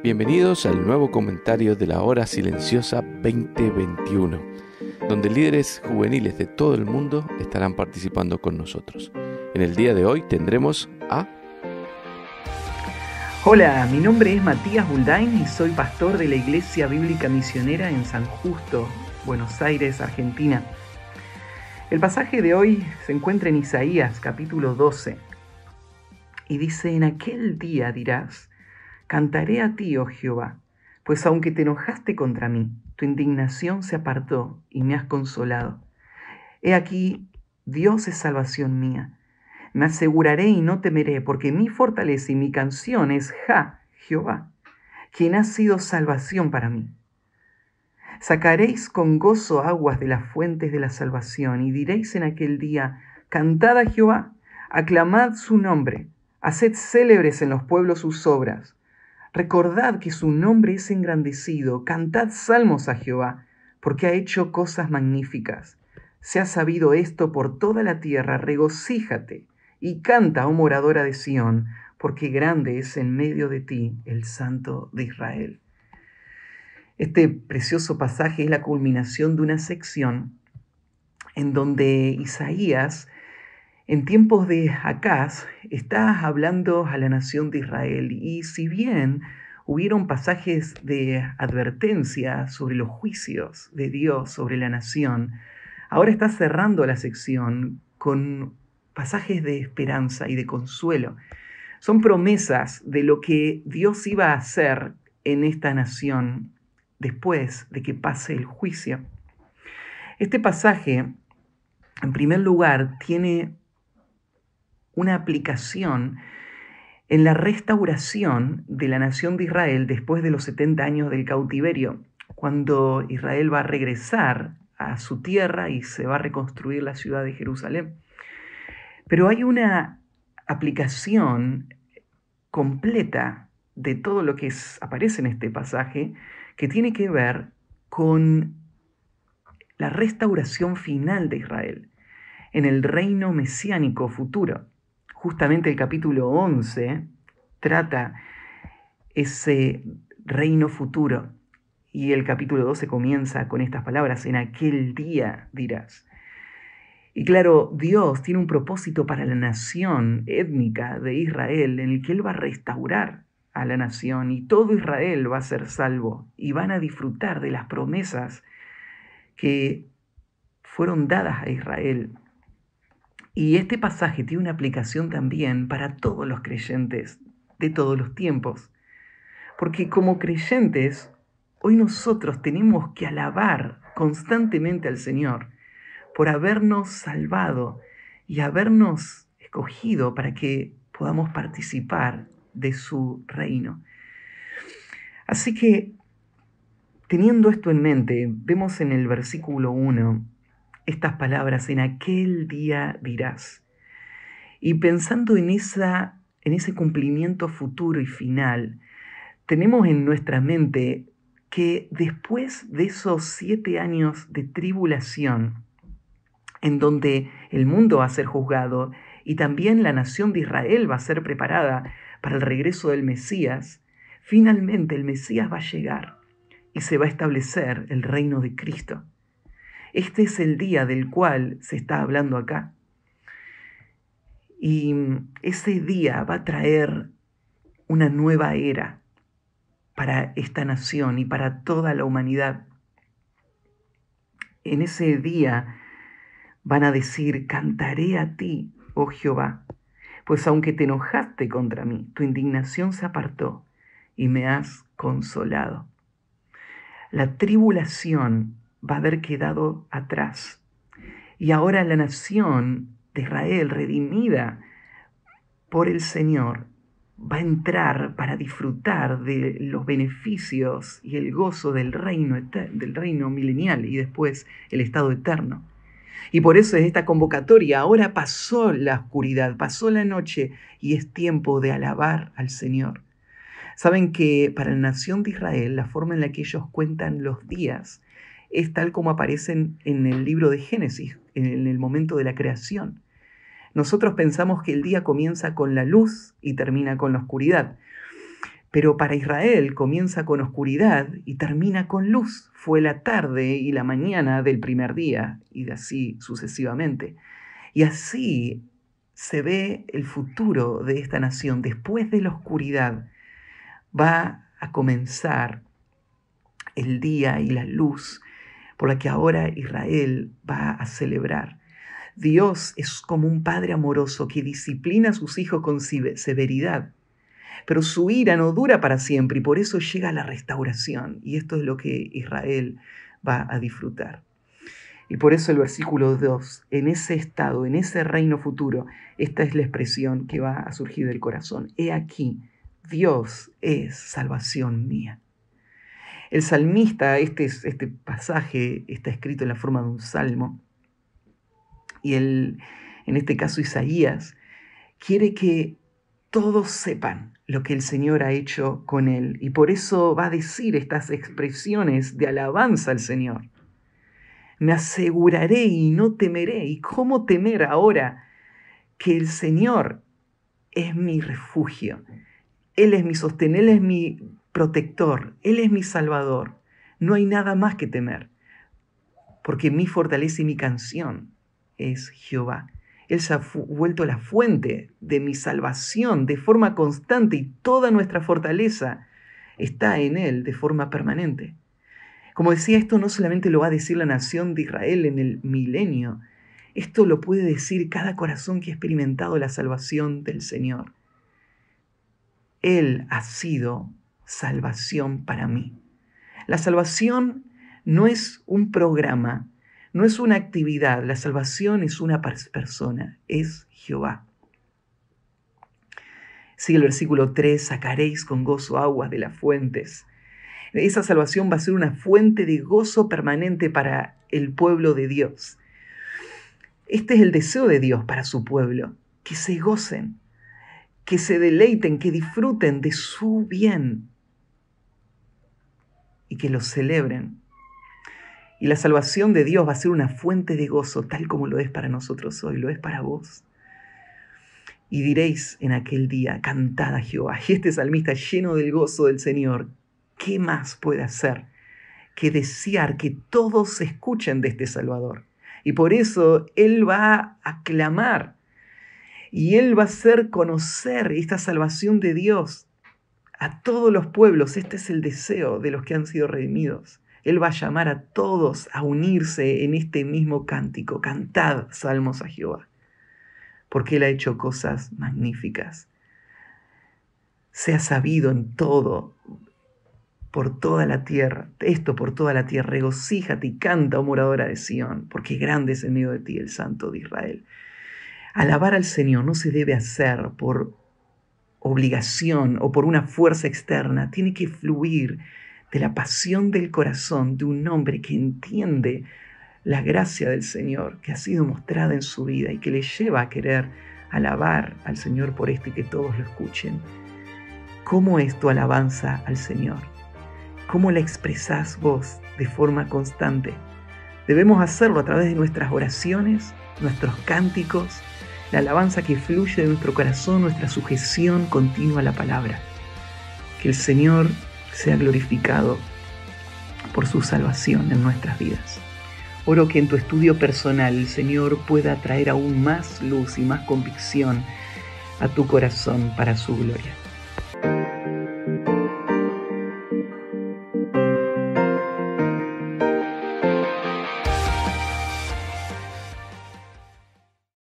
Bienvenidos al nuevo comentario de la Hora Silenciosa 2021, donde líderes juveniles de todo el mundo estarán participando con nosotros. En el día de hoy tendremos a... Hola, mi nombre es Matías Buldain y soy pastor de la Iglesia Bíblica Misionera en San Justo, Buenos Aires, Argentina. El pasaje de hoy se encuentra en Isaías capítulo 12 y dice, en aquel día dirás, Cantaré a ti, oh Jehová, pues aunque te enojaste contra mí, tu indignación se apartó y me has consolado. He aquí, Dios es salvación mía. Me aseguraré y no temeré, porque mi fortaleza y mi canción es Ja, Jehová, quien ha sido salvación para mí. Sacaréis con gozo aguas de las fuentes de la salvación y diréis en aquel día, Cantad a Jehová, aclamad su nombre, haced célebres en los pueblos sus obras, Recordad que su nombre es engrandecido, cantad salmos a Jehová, porque ha hecho cosas magníficas. Se ha sabido esto por toda la tierra, regocíjate y canta, oh moradora de Sión, porque grande es en medio de ti el Santo de Israel. Este precioso pasaje es la culminación de una sección en donde Isaías en tiempos de Acaz está hablando a la nación de Israel y si bien hubieron pasajes de advertencia sobre los juicios de Dios sobre la nación, ahora está cerrando la sección con pasajes de esperanza y de consuelo. Son promesas de lo que Dios iba a hacer en esta nación después de que pase el juicio. Este pasaje, en primer lugar, tiene una aplicación en la restauración de la nación de Israel después de los 70 años del cautiverio, cuando Israel va a regresar a su tierra y se va a reconstruir la ciudad de Jerusalén. Pero hay una aplicación completa de todo lo que aparece en este pasaje que tiene que ver con la restauración final de Israel en el reino mesiánico futuro justamente el capítulo 11 trata ese reino futuro. Y el capítulo 12 comienza con estas palabras, en aquel día dirás. Y claro, Dios tiene un propósito para la nación étnica de Israel en el que Él va a restaurar a la nación y todo Israel va a ser salvo y van a disfrutar de las promesas que fueron dadas a Israel y este pasaje tiene una aplicación también para todos los creyentes de todos los tiempos. Porque como creyentes, hoy nosotros tenemos que alabar constantemente al Señor por habernos salvado y habernos escogido para que podamos participar de su reino. Así que, teniendo esto en mente, vemos en el versículo 1 estas palabras, en aquel día dirás. Y pensando en, esa, en ese cumplimiento futuro y final, tenemos en nuestra mente que después de esos siete años de tribulación, en donde el mundo va a ser juzgado y también la nación de Israel va a ser preparada para el regreso del Mesías, finalmente el Mesías va a llegar y se va a establecer el reino de Cristo. Este es el día del cual se está hablando acá. Y mm, ese día va a traer una nueva era para esta nación y para toda la humanidad. En ese día van a decir, cantaré a ti, oh Jehová, pues aunque te enojaste contra mí, tu indignación se apartó y me has consolado. La tribulación va a haber quedado atrás. Y ahora la nación de Israel, redimida por el Señor, va a entrar para disfrutar de los beneficios y el gozo del reino, del reino milenial y después el estado eterno. Y por eso es esta convocatoria. Ahora pasó la oscuridad, pasó la noche y es tiempo de alabar al Señor. Saben que para la nación de Israel, la forma en la que ellos cuentan los días es tal como aparecen en el libro de Génesis, en el momento de la creación. Nosotros pensamos que el día comienza con la luz y termina con la oscuridad, pero para Israel comienza con oscuridad y termina con luz. Fue la tarde y la mañana del primer día y así sucesivamente. Y así se ve el futuro de esta nación. Después de la oscuridad va a comenzar el día y la luz por la que ahora Israel va a celebrar. Dios es como un padre amoroso que disciplina a sus hijos con severidad, pero su ira no dura para siempre y por eso llega la restauración. Y esto es lo que Israel va a disfrutar. Y por eso el versículo 2, en ese estado, en ese reino futuro, esta es la expresión que va a surgir del corazón. He aquí, Dios es salvación mía. El salmista, este, este pasaje está escrito en la forma de un salmo, y en este caso Isaías, quiere que todos sepan lo que el Señor ha hecho con él, y por eso va a decir estas expresiones de alabanza al Señor. Me aseguraré y no temeré, y cómo temer ahora que el Señor es mi refugio, Él es mi sostén, Él es mi protector, Él es mi salvador. No hay nada más que temer, porque mi fortaleza y mi canción es Jehová. Él se ha vuelto la fuente de mi salvación de forma constante y toda nuestra fortaleza está en Él de forma permanente. Como decía, esto no solamente lo va a decir la nación de Israel en el milenio, esto lo puede decir cada corazón que ha experimentado la salvación del Señor. Él ha sido salvación para mí. La salvación no es un programa, no es una actividad, la salvación es una persona, es Jehová. Sigue el versículo 3, sacaréis con gozo aguas de las fuentes. Esa salvación va a ser una fuente de gozo permanente para el pueblo de Dios. Este es el deseo de Dios para su pueblo, que se gocen, que se deleiten, que disfruten de su bien, y que lo celebren. Y la salvación de Dios va a ser una fuente de gozo, tal como lo es para nosotros hoy, lo es para vos. Y diréis en aquel día, cantad a Jehová. Y este salmista lleno del gozo del Señor, ¿qué más puede hacer que desear que todos se escuchen de este Salvador? Y por eso Él va a clamar y Él va a hacer conocer esta salvación de Dios a todos los pueblos. Este es el deseo de los que han sido redimidos. Él va a llamar a todos a unirse en este mismo cántico. Cantad salmos a Jehová, porque Él ha hecho cosas magníficas. Se ha sabido en todo, por toda la tierra, esto por toda la tierra. Regocíjate y canta, oh moradora de Sión, porque grande es el medio de ti el Santo de Israel. Alabar al Señor no se debe hacer por obligación o por una fuerza externa, tiene que fluir de la pasión del corazón de un hombre que entiende la gracia del Señor que ha sido mostrada en su vida y que le lleva a querer alabar al Señor por este y que todos lo escuchen. ¿Cómo es tu alabanza al Señor? ¿Cómo la expresás vos de forma constante? Debemos hacerlo a través de nuestras oraciones, nuestros cánticos, la alabanza que fluye de nuestro corazón, nuestra sujeción continua a la palabra. Que el Señor sea glorificado por su salvación en nuestras vidas. Oro que en tu estudio personal el Señor pueda traer aún más luz y más convicción a tu corazón para su gloria.